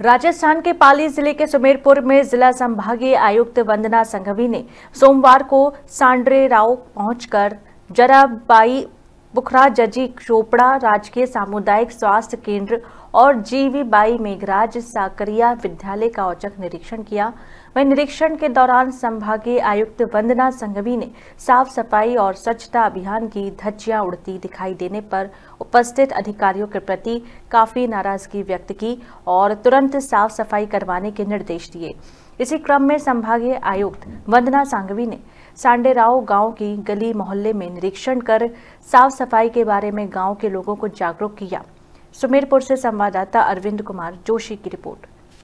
राजस्थान के पाली जिले के सुमेरपुर में जिला संभागीय आयुक्त वंदना संघवी ने सोमवार को सांड्रे राव पहुंचकर जराबाई बुखरा जजी चोपड़ा राजकीय सामुदायिक स्वास्थ्य केंद्र और बाई मेघराज साकरिया विद्यालय का औचक निरीक्षण किया वहीं निरीक्षण के दौरान संभागीय आयुक्त वंदना संघवी ने साफ सफाई और स्वच्छता अभियान की धज्जियां उड़ती दिखाई देने पर उपस्थित अधिकारियों के प्रति काफी नाराजगी व्यक्त की और तुरंत साफ सफाई करवाने के निर्देश दिए इसी क्रम में संभागीय आयुक्त वंदना सांघवी ने सांडेराव गांव की गली मोहल्ले में निरीक्षण कर साफ सफाई के बारे में गांव के लोगों को जागरूक किया सुमेरपुर से संवाददाता अरविंद कुमार जोशी की रिपोर्ट